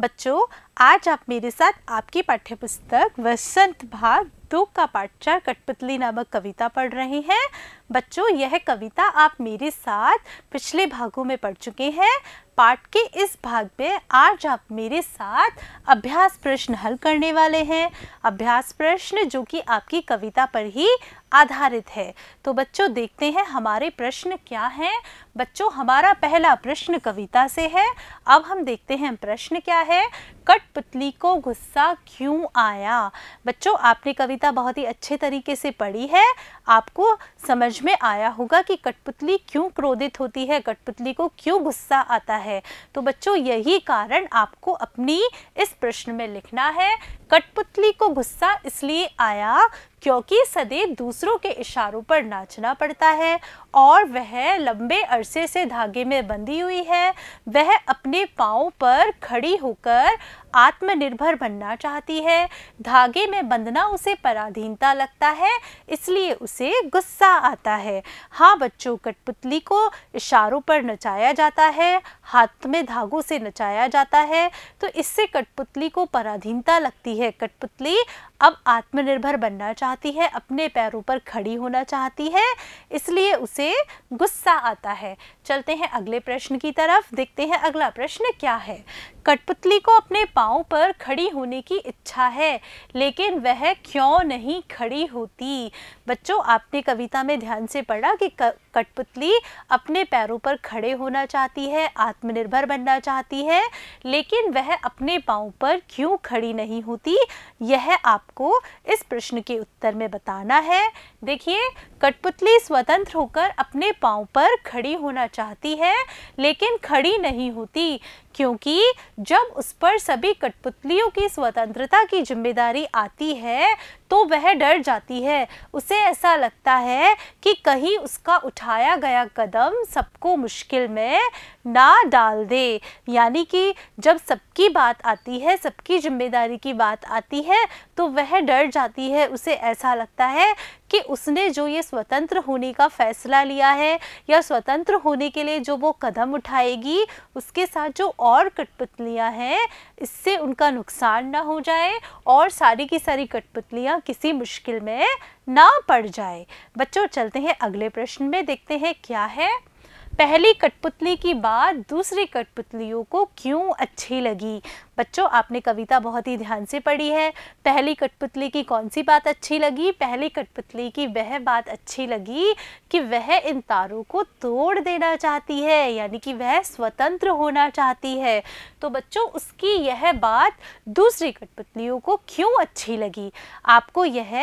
बच्चों आज आप मेरे साथ आपकी पाठ्यपुस्तक पुस्तक वसंत भाग दो का पाठ चार कठपुतली नामक कविता पढ़ रहे हैं बच्चों यह कविता आप मेरे साथ पिछले भागों में पढ़ चुके हैं पाठ के इस भाग में आज आप मेरे साथ अभ्यास प्रश्न हल करने वाले हैं अभ्यास प्रश्न जो कि आपकी कविता पर ही आधारित है तो बच्चों देखते हैं हमारे प्रश्न क्या हैं बच्चों हमारा पहला प्रश्न कविता से है अब हम देखते हैं प्रश्न क्या है कठपुतली को गुस्सा क्यों आया बच्चों आपने कविता बहुत ही अच्छे तरीके से पढ़ी है आपको समझ में आया होगा कि कठपुतली क्यों क्रोधित होती है कठपुतली को क्यों गुस्सा आता है तो बच्चों यही कारण आपको अपनी इस प्रश्न में लिखना है कठपुतली को गुस्सा इसलिए आया क्योंकि सदैव दूसरों के इशारों पर नाचना पड़ता है और वह लंबे अरसे से धागे में बंधी हुई है वह अपने पाँव पर खड़ी होकर आत्मनिर्भर बनना चाहती है धागे में बंधना उसे पराधीनता लगता है इसलिए उसे गुस्सा आता है हाँ बच्चों कठपुतली को इशारों पर नचाया जाता है हाथ में धागों से नचाया जाता है तो इससे कठपुतली को पराधीनता लगती है कठपुतली अब आत्मनिर्भर बनना चाहती है अपने पैरों पर खड़ी होना चाहती है इसलिए उसे गुस्सा आता है चलते हैं अगले प्रश्न की तरफ देखते हैं अगला प्रश्न क्या है कठपुतली को अपने पाँव पर खड़ी होने की इच्छा है लेकिन वह क्यों नहीं खड़ी होती बच्चों आपने कविता में ध्यान से पढ़ा कि कठपुतली अपने पैरों पर खड़े होना चाहती है आत्मनिर्भर बनना चाहती है लेकिन वह अपने पाँव पर क्यों खड़ी नहीं होती यह आपको इस प्रश्न के उत्तर में बताना है देखिए कठपुतली स्वतंत्र होकर अपने पाँव पर खड़ी होना चाहती है लेकिन खड़ी नहीं होती क्योंकि जब उस पर सभी कठपुतलियों की स्वतंत्रता की जिम्मेदारी आती है तो वह डर जाती है उसे ऐसा लगता है कि कहीं उसका उठाया गया कदम सबको मुश्किल में ना डाल दे यानी कि जब सबकी बात आती है सबकी जिम्मेदारी की बात आती है तो वह डर जाती है उसे ऐसा लगता है कि उसने जो ये स्वतंत्र होने का फ़ैसला लिया है या स्वतंत्र होने के लिए जो वो कदम उठाएगी उसके साथ जो और कठपुतलियाँ हैं इससे उनका नुकसान ना हो जाए और सारी की सारी कठपुतलियाँ किसी मुश्किल में ना पड़ जाए बच्चों चलते हैं अगले प्रश्न में देखते हैं क्या है पहली कठपुतली की बात दूसरी कठपुतलियों को क्यों अच्छी लगी बच्चों आपने कविता बहुत ही ध्यान से पढ़ी है पहली कठपुतली की कौन सी बात अच्छी लगी पहली कठपुतली की वह बात अच्छी लगी कि वह इन तारों को तोड़ देना चाहती है यानी कि वह स्वतंत्र होना चाहती है तो बच्चों उसकी यह बात दूसरी कठपुतलियों को क्यों अच्छी लगी आपको यह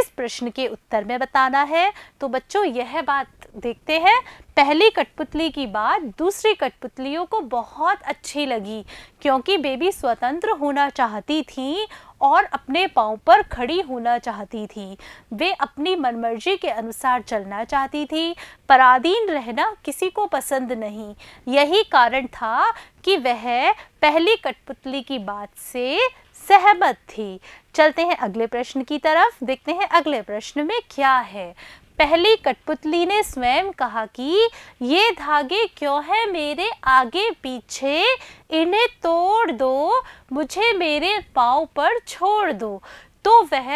इस प्रश्न के उत्तर में बताना है तो बच्चों यह बात देखते हैं पहली कठपुतली की बात दूसरी कठपुतलियों को बहुत अच्छी लगी क्योंकि बेबी स्वतंत्र होना चाहती थी और अपने पाँव पर खड़ी होना चाहती थी वे अपनी मनमर्जी के अनुसार चलना चाहती थी पराधीन रहना किसी को पसंद नहीं यही कारण था कि वह पहली कठपुतली की बात से सहमत थी चलते हैं अगले प्रश्न की तरफ देखते हैं अगले प्रश्न में क्या है पहली कठपुतली ने स्वयं कहा कि ये धागे क्यों है मेरे आगे पीछे इन्हें तोड़ दो मुझे मेरे पाँव पर छोड़ दो तो वह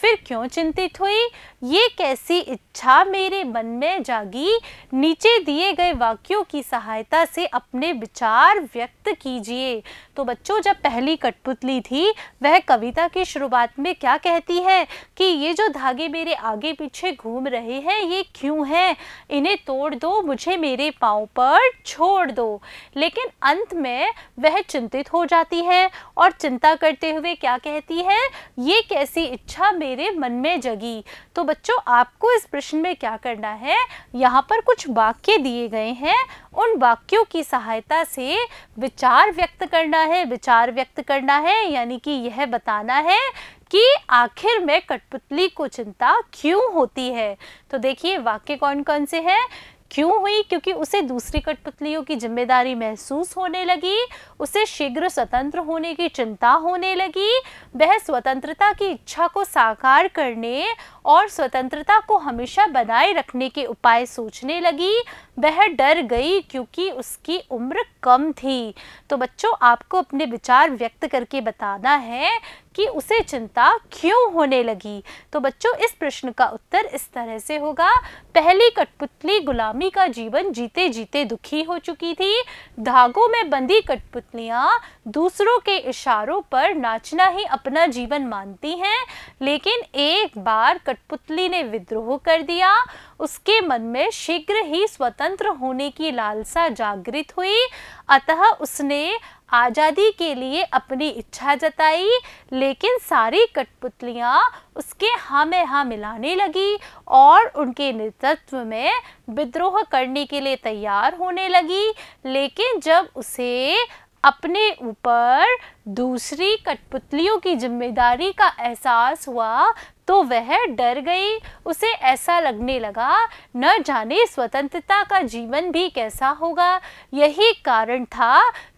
फिर क्यों चिंतित हुई ये कैसी इच्छा मेरे मन में जागी नीचे दिए गए वाक्यों की सहायता से अपने विचार व्यक्त कीजिए तो बच्चों जब पहली कठपुतली थी वह कविता की शुरुआत में क्या कहती है कि ये जो धागे मेरे आगे पीछे घूम रहे हैं ये क्यों हैं इन्हें तोड़ दो मुझे मेरे पाँव पर छोड़ दो लेकिन अंत में वह चिंतित हो जाती है और चिंता करते हुए क्या कहती है ये कैसी इच्छा मेरे मन में जगी तो बच्चों आपको इस प्रश्न में क्या करना है यहाँ पर कुछ वाक्य दिए गए हैं उन वाक्यों की सहायता से विचार व्यक्त करना है विचार व्यक्त करना है यानी कि यह बताना है कि आखिर में कठपुतली को चिंता क्यों होती है तो देखिए वाक्य कौन कौन से हैं क्यों हुई क्योंकि उसे दूसरी कठपुतलियों की जिम्मेदारी महसूस होने लगी उसे शीघ्र स्वतंत्र होने की चिंता होने लगी वह स्वतंत्रता की इच्छा को साकार करने और स्वतंत्रता को हमेशा बनाए रखने के उपाय सोचने लगी वह डर गई क्योंकि उसकी उम्र कम थी तो बच्चों आपको अपने विचार व्यक्त करके बताना है कि उसे चिंता क्यों होने लगी तो बच्चों इस प्रश्न का उत्तर इस तरह से होगा पहली कठपुतली गुलामी का जीवन जीते जीते दुखी हो चुकी थी धागों में बंधी कठपुतलियाँ दूसरों के इशारों पर नाचना ही अपना जीवन मानती हैं लेकिन एक बार कठपुतली ने विद्रोह कर दिया उसके मन में शीघ्र ही स्वतंत्र होने की लालसा जागृत हुई अतः उसने आज़ादी के लिए अपनी इच्छा जताई लेकिन सारी कठपुतलियाँ उसके हाँ में हाँ मिलाने लगी और उनके नेतृत्व में विद्रोह करने के लिए तैयार होने लगी लेकिन जब उसे अपने ऊपर दूसरी कठपुतलियों की जिम्मेदारी का एहसास हुआ तो वह डर गई उसे ऐसा लगने लगा न जाने स्वतंत्रता का जीवन भी कैसा होगा यही कारण था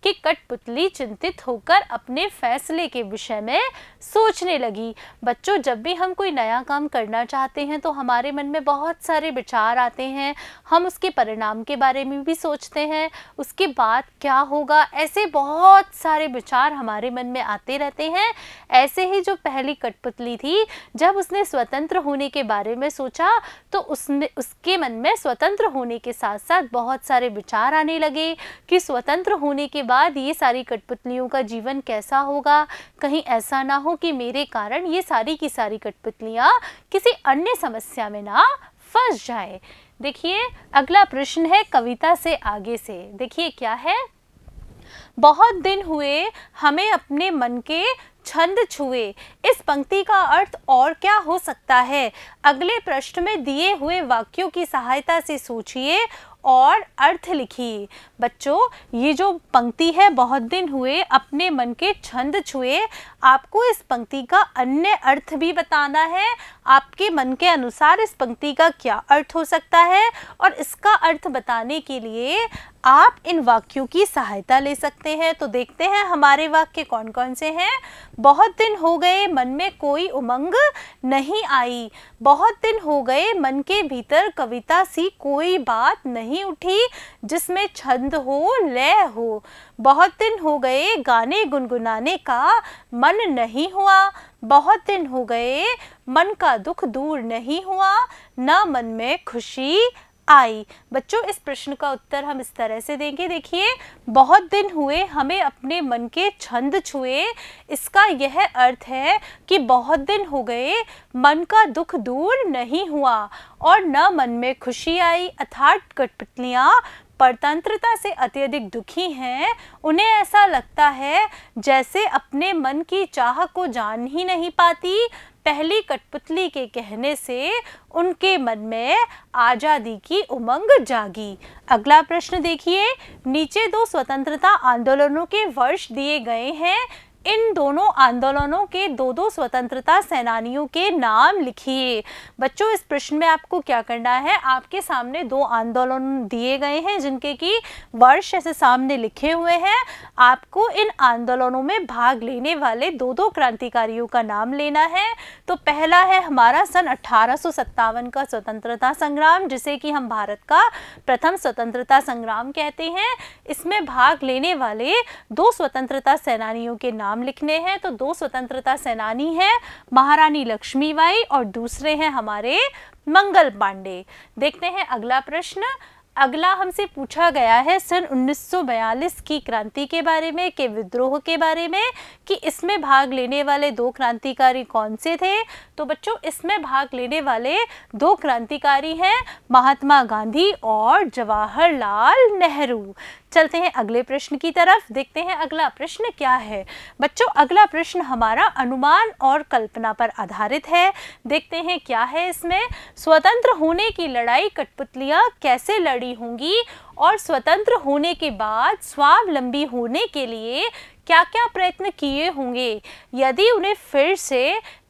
कि कठपुतली चिंतित होकर अपने फैसले के विषय में सोचने लगी बच्चों जब भी हम कोई नया काम करना चाहते हैं तो हमारे मन में बहुत सारे विचार आते हैं हम उसके परिणाम के बारे में भी सोचते हैं उसके बाद क्या होगा ऐसे बहुत सारे विचार हमारे मन में आते रहते हैं ऐसे ही जो पहली कठपुतली थी जब उसने स्वतंत्र होने के बारे में सोचा तो उसने उसके मन में स्वतंत्र होने के साथ साथ बहुत सारे विचार आने लगे कि स्वतंत्र होने के बाद बाद ये सारी कठपुतलियों का जीवन कैसा होगा कहीं ऐसा ना हो कि मेरे कारण ये सारी की सारी कठपुतलियाँ किसी अन्य समस्या में ना फंस जाए देखिए अगला प्रश्न है कविता से आगे से देखिए क्या है बहुत दिन हुए हमें अपने मन के छंद छुए इस पंक्ति का अर्थ और क्या हो सकता है अगले प्रश्न में दिए हुए वाक्यों की सहायता से सोचिए और अर्थ लिखिए बच्चों ये जो पंक्ति है बहुत दिन हुए अपने मन के छंद छुए आपको इस पंक्ति का अन्य अर्थ भी बताना है आपके मन के अनुसार इस पंक्ति का क्या अर्थ हो सकता है और इसका अर्थ बताने के लिए आप इन वाक्यों की सहायता ले सकते हैं तो देखते हैं हमारे वाक्य कौन कौन से हैं बहुत दिन हो गए मन में कोई उमंग नहीं आई बहुत दिन हो गए मन के भीतर कविता सी कोई बात नहीं उठी जिसमें छंद हो लय हो बहुत दिन हो गए गाने गुनगुनाने का मन नहीं हुआ बहुत दिन हो गए मन का दुख दूर नहीं हुआ ना मन में खुशी आई बच्चों इस प्रश्न का उत्तर हम इस तरह से देंगे देखिए बहुत दिन हुए हमें अपने मन के छंद छुए इसका यह अर्थ है कि बहुत दिन हो गए मन का दुख दूर नहीं हुआ और न मन में खुशी आई अर्थात कटपतलियाँ परतंत्रता से अत्यधिक दुखी हैं उन्हें ऐसा लगता है जैसे अपने मन की चाह को जान ही नहीं पाती पहली कठपुतली के कहने से उनके मन में आज़ादी की उमंग जागी अगला प्रश्न देखिए नीचे दो स्वतंत्रता आंदोलनों के वर्ष दिए गए हैं इन दोनों आंदोलनों के दो दो स्वतंत्रता सेनानियों के नाम लिखिए बच्चों इस प्रश्न में आपको क्या करना है आपके सामने दो आंदोलन दिए गए हैं जिनके कि वर्ष ऐसे सामने लिखे हुए हैं आपको इन आंदोलनों में भाग लेने वाले दो दो क्रांतिकारियों का नाम लेना है तो पहला है हमारा सन अठारह का स्वतंत्रता संग्राम जिसे कि हम भारत का प्रथम स्वतंत्रता संग्राम कहते हैं इसमें भाग लेने वाले दो स्वतंत्रता सेनानियों के नाम नाम लिखने हैं तो दो स्वतंत्रता सेनानी हैं महारानी लक्ष्मीबाई और दूसरे हैं हमारे मंगल पांडे देखते हैं अगला प्रश्न अगला हमसे पूछा गया है सन 1942 की क्रांति के बारे में के विद्रोह के बारे में कि इसमें भाग लेने वाले दो क्रांतिकारी कौन से थे तो बच्चों इसमें भाग लेने वाले दो क्रांतिकारी हैं महात्मा गांधी और जवाहरलाल नेहरू चलते हैं अगले प्रश्न की तरफ देखते हैं अगला प्रश्न क्या है बच्चों अगला प्रश्न हमारा अनुमान और कल्पना पर आधारित है देखते हैं क्या है इसमें स्वतंत्र होने की लड़ाई कठपुतलियाँ कैसे लड़ी होंगी और स्वतंत्र होने के बाद स्वावलंबी होने के लिए क्या क्या प्रयत्न किए होंगे यदि उन्हें फिर से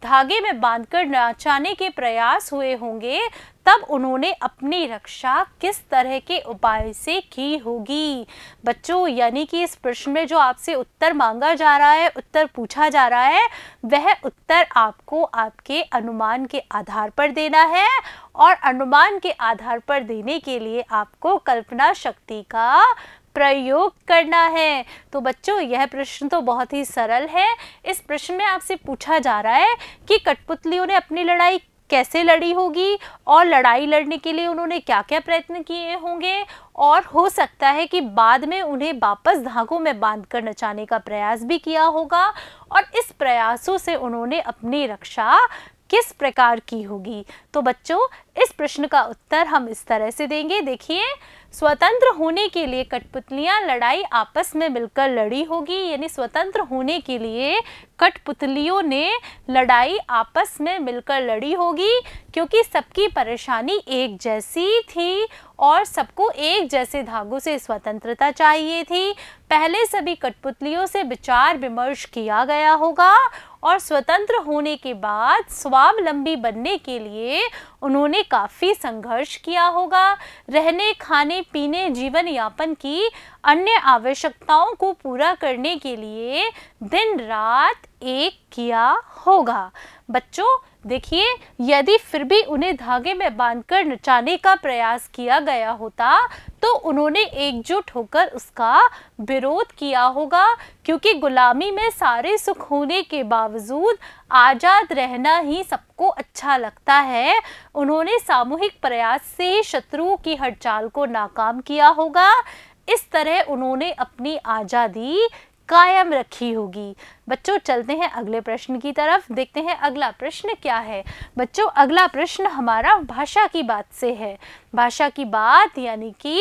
धागे में बांधकर नचाने के प्रयास हुए होंगे तब उन्होंने अपनी रक्षा किस तरह के उपाय से की होगी बच्चों यानी कि इस प्रश्न में जो आपसे उत्तर मांगा जा रहा है उत्तर पूछा जा रहा है वह उत्तर आपको आपके अनुमान के आधार पर देना है और अनुमान के आधार पर देने के लिए आपको कल्पना शक्ति का प्रयोग करना है तो बच्चों यह प्रश्न तो बहुत ही सरल है इस प्रश्न में आपसे पूछा जा रहा है कि कठपुतलियों ने अपनी लड़ाई कैसे लड़ी होगी और लड़ाई लड़ने के लिए उन्होंने क्या क्या प्रयत्न किए होंगे और हो सकता है कि बाद में उन्हें वापस धागों में बांध कर नचाने का प्रयास भी किया होगा और इस प्रयासों से उन्होंने अपनी रक्षा किस प्रकार की होगी तो बच्चों इस प्रश्न का उत्तर हम इस तरह से देंगे देखिए स्वतंत्र होने के लिए कठपुतलियाँ लड़ाई आपस में मिलकर लड़ी होगी यानी स्वतंत्र होने के लिए कठपुतलियों ने लड़ाई आपस में मिलकर लड़ी होगी क्योंकि सबकी परेशानी एक जैसी थी और सबको एक जैसे धागों से स्वतंत्रता चाहिए थी पहले सभी कठपुतलियों से विचार विमर्श किया गया होगा और स्वतंत्र होने के बाद स्वावलंबी बनने के लिए उन्होंने काफ़ी संघर्ष किया होगा रहने खाने पीने जीवन यापन की अन्य आवश्यकताओं को पूरा करने के लिए दिन रात एक किया होगा बच्चों देखिए यदि फिर भी उन्हें धागे में बांधकर नचाने का प्रयास किया गया होता तो उन्होंने एकजुट होकर उसका विरोध किया होगा क्योंकि गुलामी में सारे सुख होने के बावजूद आज़ाद रहना ही सबको अच्छा लगता है उन्होंने सामूहिक प्रयास से ही शत्रुओं की हड़चाल को नाकाम किया होगा इस तरह उन्होंने अपनी आज़ादी कायम रखी होगी बच्चों चलते हैं अगले प्रश्न की तरफ देखते हैं अगला प्रश्न क्या है बच्चों अगला प्रश्न हमारा भाषा की बात से है भाषा की बात यानी कि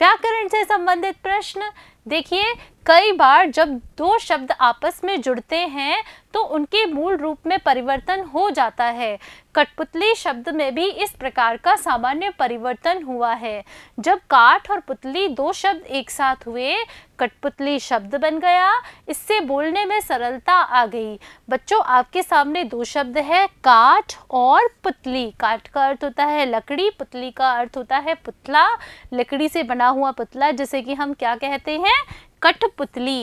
व्याकरण से संबंधित प्रश्न देखिए कई बार जब दो शब्द आपस में जुड़ते हैं तो उनके मूल रूप में परिवर्तन हो जाता है कठपुतली शब्द में भी इस प्रकार का सामान्य परिवर्तन हुआ है जब काठ और पुतली दो शब्द एक साथ हुए कठपुतली शब्द बन गया इससे बोलने में सरलता आ गई बच्चों आपके सामने दो शब्द है काठ और पुतली काठ का अर्थ होता है लकड़ी पुतली का अर्थ होता है पुतला लकड़ी से बना हुआ पुतला जिसे कि हम क्या कहते हैं हैं कठपुतली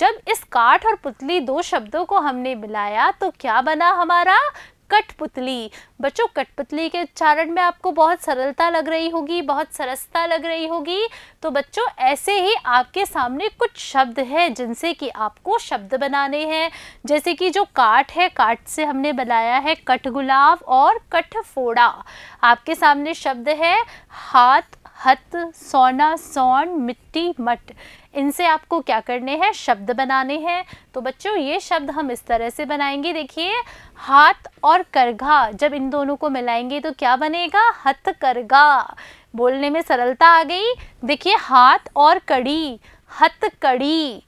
जब इस काठ और पुतली दो शब्दों को हमने मिलाया तो क्या बना हमारा कठपुतली बच्चों कठपुतली के उच्चारण में आपको बहुत सरलता लग रही होगी बहुत सरसता लग रही होगी तो बच्चों ऐसे ही आपके सामने कुछ शब्द हैं जिनसे कि आपको शब्द बनाने हैं जैसे कि जो काट है काट से हमने बनाया है कठ गुलाब और कठ फोड़ा आपके सामने शब्द है हाथ हत सोना सोन मिट्टी मट इनसे आपको क्या करने हैं शब्द बनाने हैं तो बच्चों ये शब्द हम इस तरह से बनाएंगे देखिए हाथ और करघा जब इन दोनों को मिलाएंगे तो क्या बनेगा हथ करघा बोलने में सरलता आ गई देखिए हाथ और कड़ी हथ कड़ी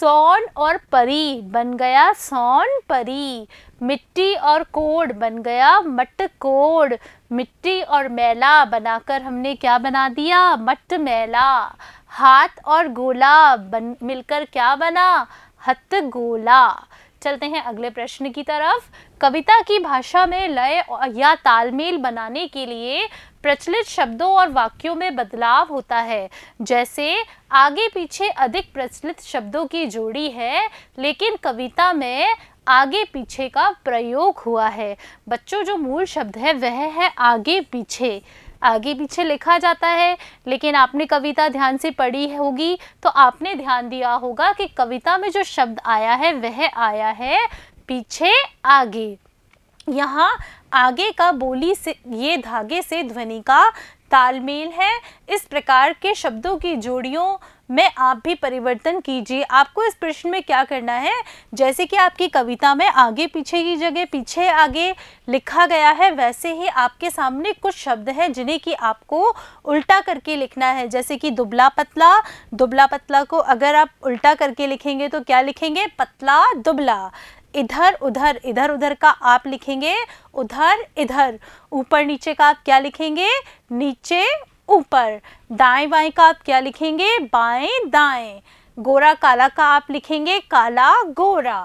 सोन और परी बन गया सोन परी मिट्टी और कोड बन गया मट कोड मिट्टी और मैला बनाकर हमने क्या बना दिया मट मैला हाथ और गोला बन मिलकर क्या बना हथ गोला चलते हैं अगले प्रश्न की तरफ कविता की भाषा में लय या तालमेल बनाने के लिए प्रचलित शब्दों और वाक्यों में बदलाव होता है जैसे आगे पीछे अधिक प्रचलित शब्दों की जोड़ी है लेकिन कविता में आगे पीछे का प्रयोग हुआ है बच्चों जो मूल शब्द है वह है आगे पीछे आगे पीछे लिखा जाता है लेकिन आपने कविता ध्यान से पढ़ी होगी तो आपने ध्यान दिया होगा कि कविता में जो शब्द आया है वह आया है पीछे आगे यहाँ आगे का बोली से ये धागे से ध्वनि का तालमेल है इस प्रकार के शब्दों की जोड़ियों में आप भी परिवर्तन कीजिए आपको इस प्रश्न में क्या करना है जैसे कि आपकी कविता में आगे पीछे की जगह पीछे आगे लिखा गया है वैसे ही आपके सामने कुछ शब्द हैं जिन्हें कि आपको उल्टा करके लिखना है जैसे कि दुबला पतला दुबला पतला को अगर आप उल्टा करके लिखेंगे तो क्या लिखेंगे पतला दुबला इधर उधर इधर उधर का आप लिखेंगे उधर इधर ऊपर नीचे का आप क्या लिखेंगे नीचे ऊपर दाएं बाएं का आप क्या लिखेंगे बाएं दाएं गोरा काला का आप लिखेंगे काला गोरा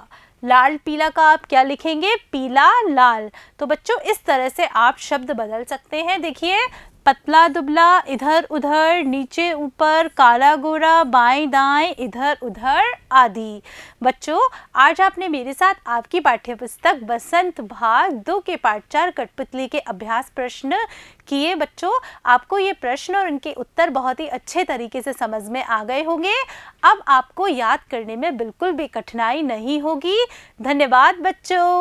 लाल पीला का आप क्या लिखेंगे पीला लाल तो बच्चों इस तरह से आप शब्द बदल सकते हैं देखिए पतला दुबला इधर उधर नीचे ऊपर काला गोरा बाएं दाएं इधर उधर आदि बच्चों आज आपने मेरे साथ आपकी पाठ्यपुस्तक बसंत भाग दो के पाठ चार कठपुतली के अभ्यास प्रश्न किए बच्चों आपको ये प्रश्न और उनके उत्तर बहुत ही अच्छे तरीके से समझ में आ गए होंगे अब आपको याद करने में बिल्कुल भी कठिनाई नहीं होगी धन्यवाद बच्चों